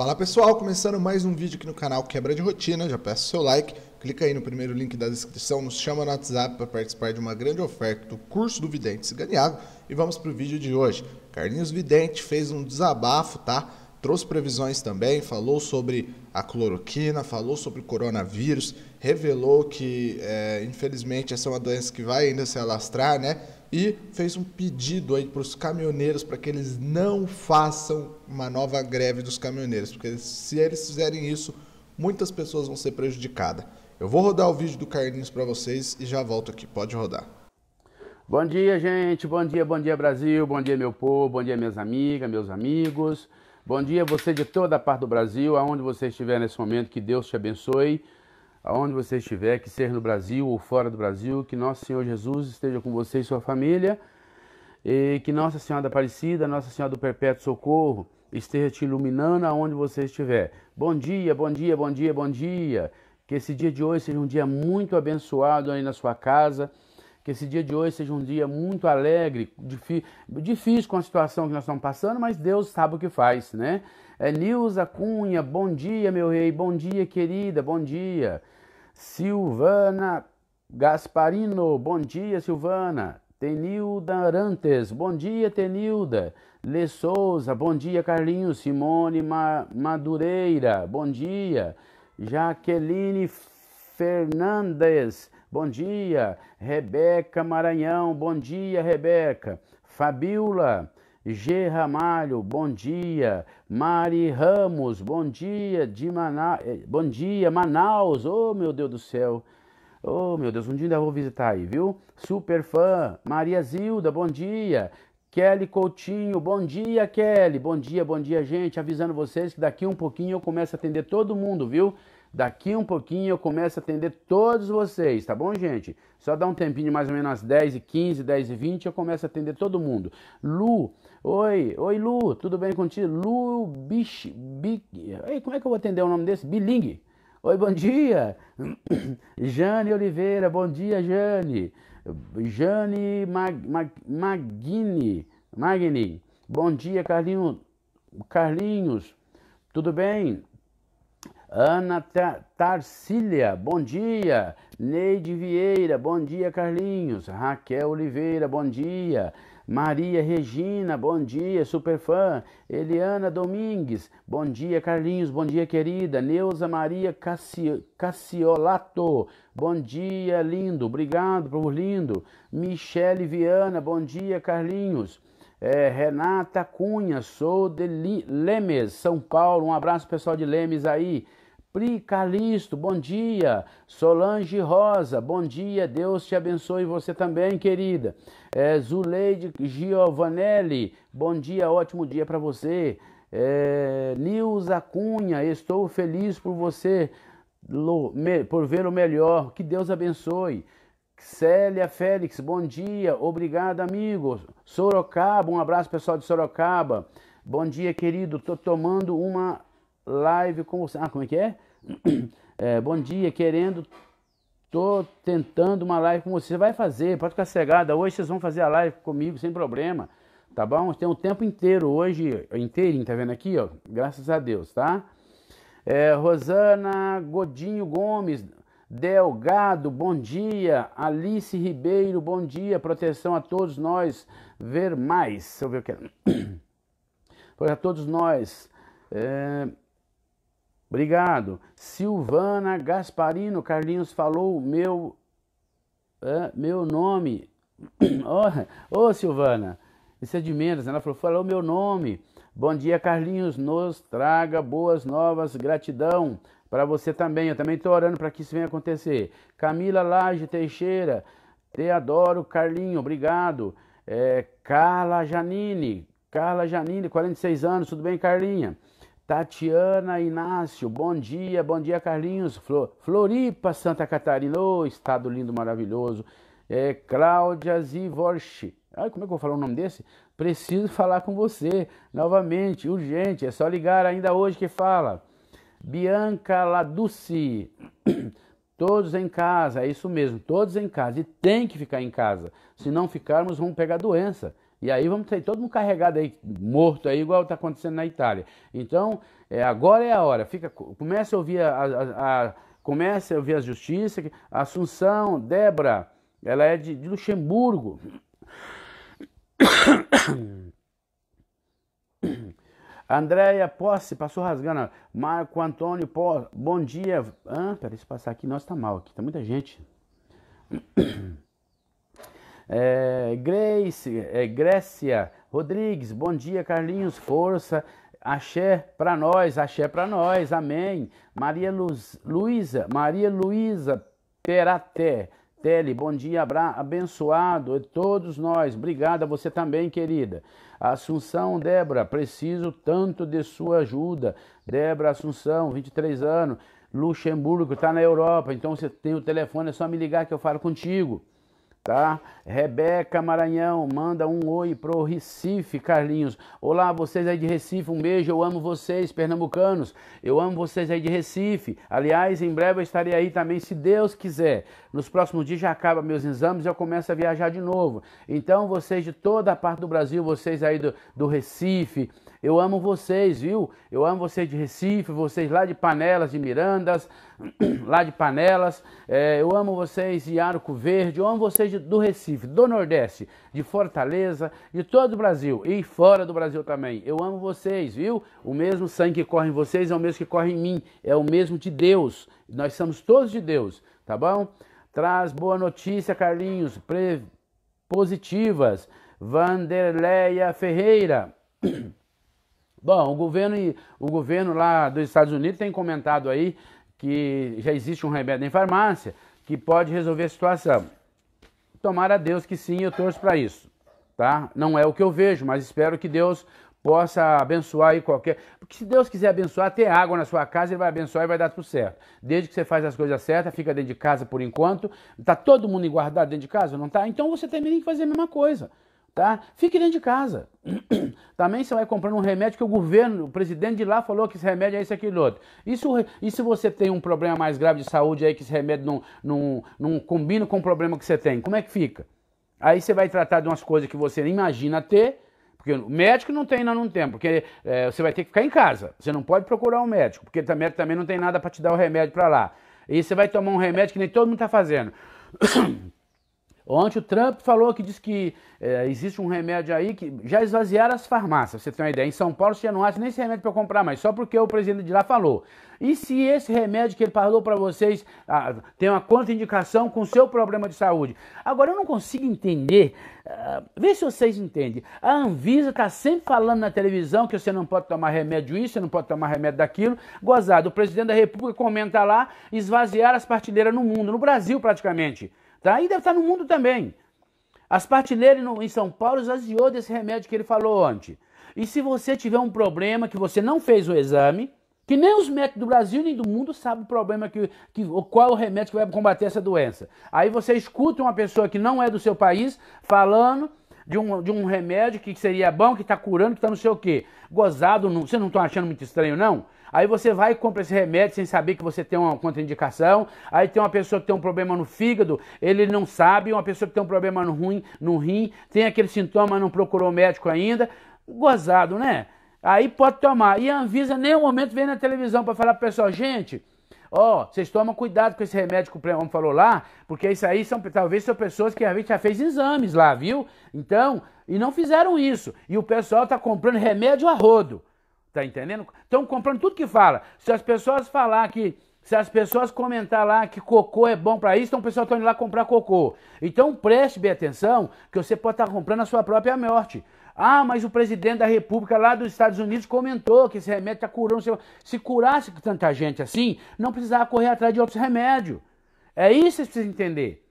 Fala pessoal, começando mais um vídeo aqui no canal Quebra de Rotina, já peço seu like, clica aí no primeiro link da descrição, nos chama no WhatsApp para participar de uma grande oferta do curso do Vidente Ciganiago e vamos para o vídeo de hoje. Carlinhos Vidente fez um desabafo, tá? Trouxe previsões também, falou sobre a cloroquina, falou sobre o coronavírus, revelou que é, infelizmente essa é uma doença que vai ainda se alastrar, né? e fez um pedido aí para os caminhoneiros para que eles não façam uma nova greve dos caminhoneiros, porque se eles fizerem isso, muitas pessoas vão ser prejudicadas. Eu vou rodar o vídeo do Carlinhos para vocês e já volto aqui. Pode rodar. Bom dia, gente. Bom dia, bom dia, Brasil. Bom dia, meu povo. Bom dia, minhas amigas, meus amigos. Bom dia, você de toda a parte do Brasil, aonde você estiver nesse momento. Que Deus te abençoe aonde você estiver, que seja no Brasil ou fora do Brasil, que nosso Senhor Jesus esteja com você e sua família, e que Nossa Senhora Aparecida, Nossa Senhora do Perpétuo Socorro, esteja te iluminando aonde você estiver. Bom dia, bom dia, bom dia, bom dia. Que esse dia de hoje seja um dia muito abençoado aí na sua casa. Que esse dia de hoje seja um dia muito alegre, difícil com a situação que nós estamos passando, mas Deus sabe o que faz, né? É, Nilza Cunha, bom dia, meu rei. Bom dia, querida. Bom dia. Silvana Gasparino, bom dia, Silvana. Tenilda Arantes, bom dia, Tenilda. Le Souza, bom dia, Carlinhos. Simone Ma Madureira, bom dia. Jaqueline Fernandes, bom dia. Rebeca Maranhão, bom dia, Rebeca. Fabiola G. Ramalho, bom dia. Mari Ramos, bom dia. De eh, Bom dia, Manaus. Oh, meu Deus do céu. Oh, meu Deus, um dia ainda vou visitar aí, viu? Super fã. Maria Zilda, bom dia. Kelly Coutinho, bom dia, Kelly. Bom dia, bom dia, gente. Avisando vocês que daqui um pouquinho eu começo a atender todo mundo, viu? Daqui um pouquinho eu começo a atender todos vocês, tá bom, gente? Só dá um tempinho, mais ou menos às 10h15, 10h20, eu começo a atender todo mundo. Lu, oi, oi Lu, tudo bem contigo? Lu Bich, Bich, ei, como é que eu vou atender o nome desse? Bilingue. Oi, bom dia. Jane Oliveira, bom dia, Jane. Jane Mag, Mag, Magni, Magni, bom dia, Carlinho, Carlinhos, tudo bem? Ana Tarcília, bom dia. Neide Vieira, bom dia, Carlinhos. Raquel Oliveira, bom dia. Maria Regina, bom dia, Super fã, Eliana Domingues, bom dia, Carlinhos, bom dia, querida. Neuza Maria Cassi Cassiolato, bom dia, lindo. Obrigado por lindo. Michele Viana, bom dia, Carlinhos. É, Renata Cunha, sou de Lemes, São Paulo. Um abraço, pessoal de Lemes aí. Pri bom dia. Solange Rosa, bom dia. Deus te abençoe você também, querida. É, Zuleide Giovanelli, bom dia, ótimo dia para você. É, Nilza Cunha, estou feliz por você, por ver o melhor. Que Deus abençoe. Célia Félix, bom dia. Obrigado, amigo. Sorocaba, um abraço pessoal de Sorocaba. Bom dia, querido. Tô tomando uma live com você. Ah, como é que é? é bom dia, querendo. Tô tentando uma live com você. vai fazer, pode ficar cegada. Hoje vocês vão fazer a live comigo sem problema. Tá bom? Tem um tempo inteiro hoje, inteirinho, tá vendo aqui, ó? Graças a Deus, tá? É, Rosana Godinho Gomes, Delgado, bom dia. Alice Ribeiro, bom dia. Proteção a todos nós. Ver mais. Deixa eu ver o que é. todos nós. É... Obrigado. Silvana Gasparino, Carlinhos falou meu é, meu nome. Ô oh, oh, Silvana, isso é de menos. Ela falou, falou meu nome. Bom dia, Carlinhos. Nos traga boas novas. Gratidão para você também. Eu também estou orando para que isso venha acontecer. Camila Lage Teixeira, te adoro, Carlinho. Obrigado. É, Carla Janine, Carla Janine, 46 anos. Tudo bem, Carlinha? Tatiana Inácio, bom dia, bom dia Carlinhos, Flor, Floripa, Santa Catarina, oh, estado lindo, maravilhoso. É, Cláudia Zivorchi, ai, como é que eu vou falar o nome desse? Preciso falar com você, novamente, urgente, é só ligar ainda hoje que fala. Bianca Laduci, todos em casa, é isso mesmo, todos em casa, e tem que ficar em casa, se não ficarmos vamos pegar doença. E aí vamos ter todo mundo carregado aí, morto aí, igual está acontecendo na Itália. Então, é, agora é a hora. Fica, começa a ouvir a, a, a começa a ouvir a justiça. Assunção, Débora, ela é de, de Luxemburgo. Andréia Posse, passou rasgando. Marco Antônio Posse, bom dia. Ah, peraí, se passar aqui, nossa, tá mal aqui, tá muita gente. é, Grace, é, Grécia Rodrigues, bom dia, Carlinhos, força, axé para nós, axé para nós, amém. Maria Luísa, Maria Luísa Peraté, Tele, bom dia, abra, abençoado a todos nós. Obrigada você também, querida. Assunção, Débora, preciso tanto de sua ajuda. Débora Assunção, 23 anos, Luxemburgo, está na Europa, então você tem o telefone, é só me ligar que eu falo contigo tá? Rebeca Maranhão, manda um oi pro Recife, Carlinhos. Olá, vocês aí de Recife, um beijo, eu amo vocês, pernambucanos. Eu amo vocês aí de Recife. Aliás, em breve eu estarei aí também, se Deus quiser. Nos próximos dias já acaba meus exames e eu começo a viajar de novo. Então, vocês de toda a parte do Brasil, vocês aí do, do Recife, eu amo vocês, viu? Eu amo vocês de Recife, vocês lá de Panelas, de Mirandas, lá de Panelas. É, eu amo vocês de Arco Verde, eu amo vocês de, do Recife, do Nordeste, de Fortaleza, de todo o Brasil e fora do Brasil também. Eu amo vocês, viu? O mesmo sangue que corre em vocês é o mesmo que corre em mim, é o mesmo de Deus. Nós somos todos de Deus, tá bom? Traz boa notícia, Carlinhos, pre... positivas. Vanderleia Ferreira. Bom, o governo, o governo lá dos Estados Unidos tem comentado aí que já existe um remédio em farmácia que pode resolver a situação. Tomara a Deus que sim, eu torço para isso, tá? Não é o que eu vejo, mas espero que Deus possa abençoar aí qualquer. Porque se Deus quiser abençoar, ter água na sua casa, ele vai abençoar e vai dar tudo certo. Desde que você faz as coisas certas, fica dentro de casa por enquanto. Tá todo mundo guardado dentro de casa, não tá? Então você também tem que fazer a mesma coisa tá? Fique dentro de casa. Também você vai comprando um remédio que o governo, o presidente de lá falou que esse remédio é esse, aqui outro. E outro e se você tem um problema mais grave de saúde aí, que esse remédio não, não, não combina com o problema que você tem, como é que fica? Aí você vai tratar de umas coisas que você imagina ter, porque o médico não tem, não, não tem, porque é, você vai ter que ficar em casa. Você não pode procurar um médico, porque o médico também não tem nada para te dar o remédio para lá. E você vai tomar um remédio que nem todo mundo está fazendo. Ontem o Trump falou que diz que é, existe um remédio aí que já esvaziaram as farmácias. Você tem uma ideia? Em São Paulo você já não acha nem esse remédio para comprar mais, só porque o presidente de lá falou. E se esse remédio que ele falou para vocês ah, tem uma contraindicação com o seu problema de saúde? Agora eu não consigo entender. Ah, vê se vocês entendem. A Anvisa está sempre falando na televisão que você não pode tomar remédio isso, você não pode tomar remédio daquilo. Gozado, o presidente da República comenta lá esvaziar as partilheiras no mundo, no Brasil praticamente. Tá? E deve estar no mundo também. As partilheiras em São Paulo exasiou desse remédio que ele falou ontem. E se você tiver um problema que você não fez o exame, que nem os médicos do Brasil nem do mundo sabem o problema que, que qual é o remédio que vai combater essa doença. Aí você escuta uma pessoa que não é do seu país falando de um, de um remédio que seria bom, que está curando, que está não sei o quê. Gozado, não, vocês não estão tá achando muito estranho, não? Aí você vai e compra esse remédio sem saber que você tem uma contraindicação. Aí tem uma pessoa que tem um problema no fígado, ele não sabe. Uma pessoa que tem um problema no, ruim, no rim, tem aquele sintoma, não procurou médico ainda. Gozado, né? Aí pode tomar. E a Anvisa, momento, vem na televisão para falar pro pessoal, gente. Ó, oh, vocês tomam cuidado com esse remédio que o homem falou lá, porque isso aí são, talvez são pessoas que a gente já fez exames lá, viu? Então, e não fizeram isso. E o pessoal tá comprando remédio a rodo. Tá entendendo? Estão comprando tudo que fala. Se as pessoas falar que. Se as pessoas comentar lá que cocô é bom para isso, então o pessoal está indo lá comprar cocô. Então preste bem atenção que você pode estar tá comprando a sua própria morte. Ah, mas o presidente da república lá dos Estados Unidos comentou que esse remédio está curando. Se curasse tanta gente assim, não precisava correr atrás de outros remédios. É isso que vocês precisam entender.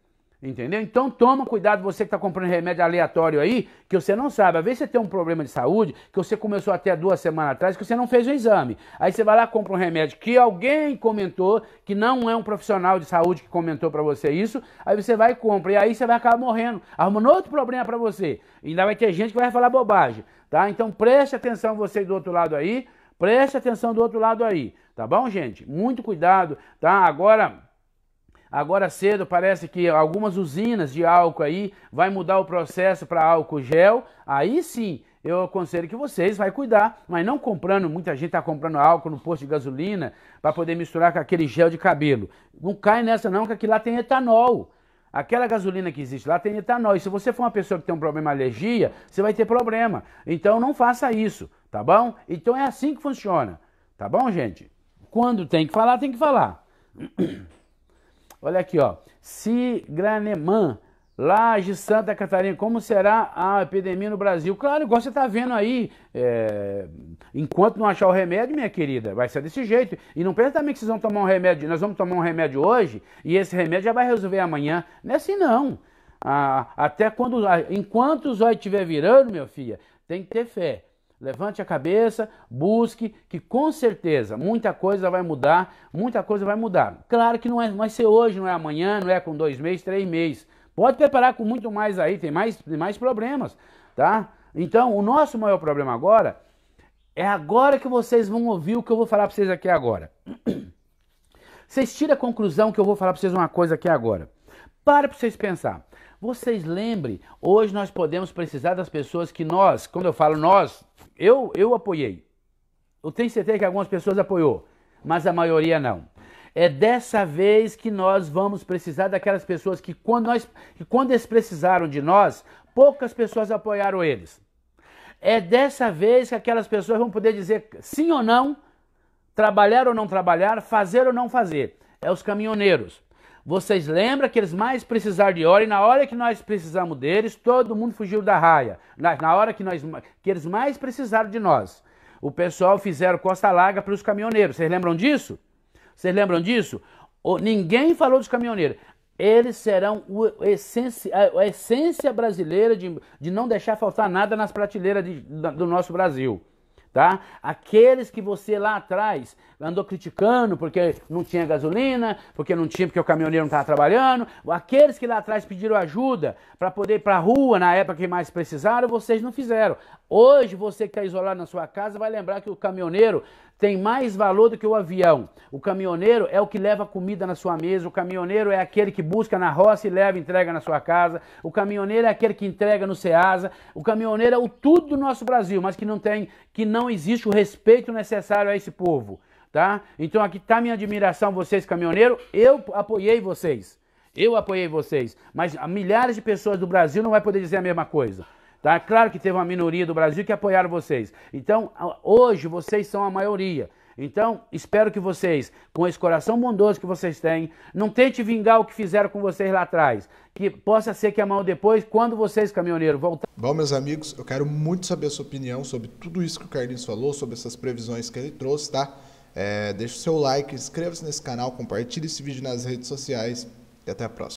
Entendeu? Então toma cuidado você que está comprando remédio aleatório aí, que você não sabe. Às vezes você tem um problema de saúde, que você começou até duas semanas atrás, que você não fez o exame. Aí você vai lá compra um remédio que alguém comentou, que não é um profissional de saúde que comentou para você isso, aí você vai e compra. E aí você vai acabar morrendo, arrumando outro problema para você. E ainda vai ter gente que vai falar bobagem, tá? Então preste atenção você do outro lado aí, preste atenção do outro lado aí, tá bom, gente? Muito cuidado, tá? Agora... Agora cedo parece que algumas usinas de álcool aí vai mudar o processo para álcool gel. Aí sim, eu aconselho que vocês vai cuidar, mas não comprando, muita gente está comprando álcool no posto de gasolina para poder misturar com aquele gel de cabelo. Não cai nessa não, que aqui lá tem etanol. Aquela gasolina que existe lá tem etanol. E se você for uma pessoa que tem um problema de alergia, você vai ter problema. Então não faça isso, tá bom? Então é assim que funciona, tá bom, gente? Quando tem que falar, tem que falar. Olha aqui, ó. Cigraneman, Laje Santa Catarina, como será a epidemia no Brasil? Claro, igual você está vendo aí, é... enquanto não achar o remédio, minha querida, vai ser desse jeito. E não pensa também que vocês vão tomar um remédio, nós vamos tomar um remédio hoje e esse remédio já vai resolver amanhã. Não é assim não. Ah, até quando, ah, enquanto o zóio estiver virando, meu filho, tem que ter fé. Levante a cabeça, busque, que com certeza muita coisa vai mudar, muita coisa vai mudar. Claro que não, é, vai ser hoje, não é amanhã, não é com dois meses, três meses. Pode preparar com muito mais aí, tem mais, tem mais problemas, tá? Então, o nosso maior problema agora é agora que vocês vão ouvir o que eu vou falar para vocês aqui agora. Vocês tiram a conclusão que eu vou falar para vocês uma coisa aqui agora. Para para vocês pensar. Vocês lembrem, hoje nós podemos precisar das pessoas que nós, quando eu falo nós, eu, eu apoiei. Eu tenho certeza que algumas pessoas apoiou, mas a maioria não. É dessa vez que nós vamos precisar daquelas pessoas que quando, nós, que quando eles precisaram de nós, poucas pessoas apoiaram eles. É dessa vez que aquelas pessoas vão poder dizer sim ou não, trabalhar ou não trabalhar, fazer ou não fazer. É os caminhoneiros. Vocês lembram que eles mais precisaram de hora e na hora que nós precisamos deles, todo mundo fugiu da raia. Na, na hora que, nós, que eles mais precisaram de nós. O pessoal fizeram costa larga para os caminhoneiros. Vocês lembram disso? Vocês lembram disso? O, ninguém falou dos caminhoneiros. Eles serão o, essência, a, a essência brasileira de, de não deixar faltar nada nas prateleiras de, da, do nosso Brasil tá? Aqueles que você lá atrás andou criticando porque não tinha gasolina, porque não tinha porque o caminhoneiro não estava trabalhando, aqueles que lá atrás pediram ajuda para poder ir para a rua na época que mais precisaram, vocês não fizeram. Hoje você que está isolado na sua casa vai lembrar que o caminhoneiro tem mais valor do que o avião. O caminhoneiro é o que leva comida na sua mesa, o caminhoneiro é aquele que busca na roça e leva entrega na sua casa, o caminhoneiro é aquele que entrega no Ceasa, o caminhoneiro é o tudo do nosso Brasil, mas que não tem, que não existe o respeito necessário a esse povo, tá? Então aqui tá minha admiração vocês caminhoneiro, eu apoiei vocês. Eu apoiei vocês, mas milhares de pessoas do Brasil não vai poder dizer a mesma coisa. Tá? Claro que teve uma minoria do Brasil que apoiaram vocês. Então, hoje vocês são a maioria. Então, espero que vocês, com esse coração bondoso que vocês têm, não tente vingar o que fizeram com vocês lá atrás. Que possa ser que amanhã depois, quando vocês, caminhoneiro, voltarem. Bom, meus amigos, eu quero muito saber a sua opinião sobre tudo isso que o Carlinhos falou, sobre essas previsões que ele trouxe, tá? É, deixa o seu like, inscreva-se nesse canal, compartilhe esse vídeo nas redes sociais e até a próxima.